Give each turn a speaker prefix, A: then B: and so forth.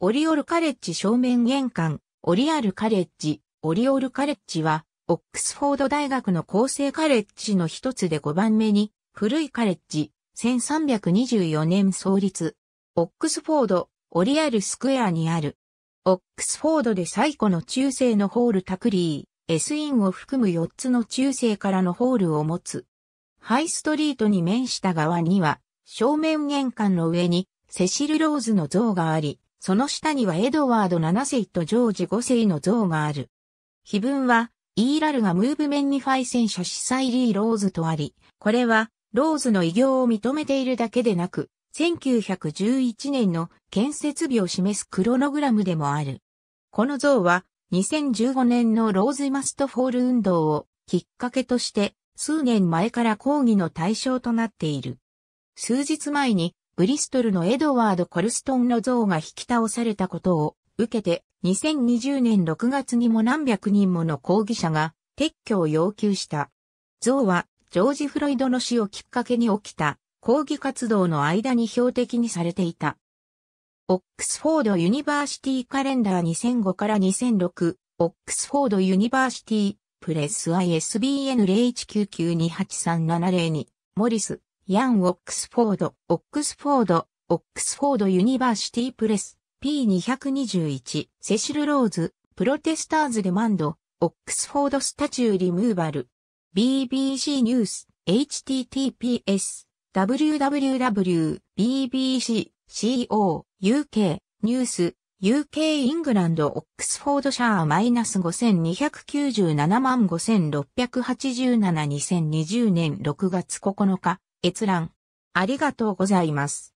A: オリオルカレッジ正面玄関、オリアルカレッジ、オリオルカレ
B: ッジは、オックスフォード大学の構成カレッジの一つで5番目に、古いカレッジ、1324年創立。オックスフォード、オリアルスクエアにある。オックスフォードで最古の中世のホールタクリー、S インを含む4つの中世からのホールを持つ。ハイストリートに面した側には、正面玄関の上に、セシル・ローズの像があり、その下にはエドワード7世とジョージ5世の像がある。碑文は、イーラルがムーブメンにファイ戦車司祭リー・ローズとあり、これは、ローズの偉業を認めているだけでなく、1911年の建設日を示すクロノグラムでもある。この像は、2015年のローズマストフォール運動をきっかけとして、数年前から抗議の対象となっている。数日前にブリストルのエドワード・コルストンの像が引き倒されたことを受けて、2020年6月にも何百人もの抗議者が撤去を要求した。像は、ジョージ・フロイドの死をきっかけに起きた抗議活動の間に標的にされていた。オックスフォード・ユニバーシティカレンダー2005から2006、オックスフォード・ユニバーシティ、プレス ISBN 0199283702、モリス、ヤン・オックスフォード、オックスフォード、オックスフォード・ユニバーシティ・プレス、P221、セシル・ローズ、プロテスターズ・デマンド、オックスフォード・スタチュー・リムーバル、BBC ニュース、https、www.bbc.co.uk、ニュース、UK イングランドオックスフォードシャーマイナス5297万5687 2020年6月9日
A: 閲覧。ありがとうございます。